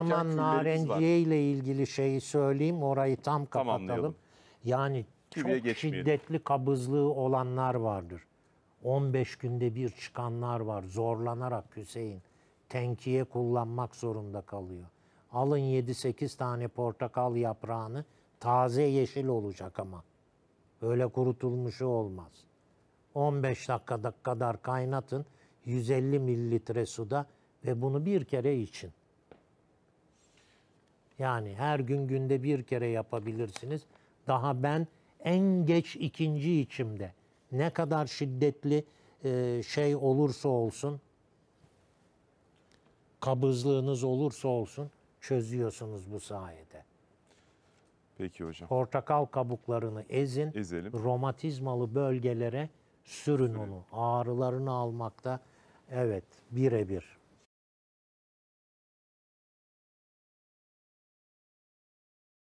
Aman Narenciye ile ilgili şeyi söyleyeyim orayı tam kapatalım. Yani çok şiddetli kabızlığı olanlar vardır. 15 günde bir çıkanlar var zorlanarak Hüseyin. Tenkiye kullanmak zorunda kalıyor. Alın 7-8 tane portakal yaprağını taze yeşil olacak ama. Öyle kurutulmuşu olmaz. 15 dakikada kadar kaynatın 150 mililitre suda ve bunu bir kere için. Yani her gün günde bir kere yapabilirsiniz. Daha ben en geç ikinci içimde ne kadar şiddetli e, şey olursa olsun, kabızlığınız olursa olsun çözüyorsunuz bu sayede. Peki hocam. Portakal kabuklarını ezin, Ezelim. romatizmalı bölgelere sürün evet. onu. Ağrılarını almakta evet birebir.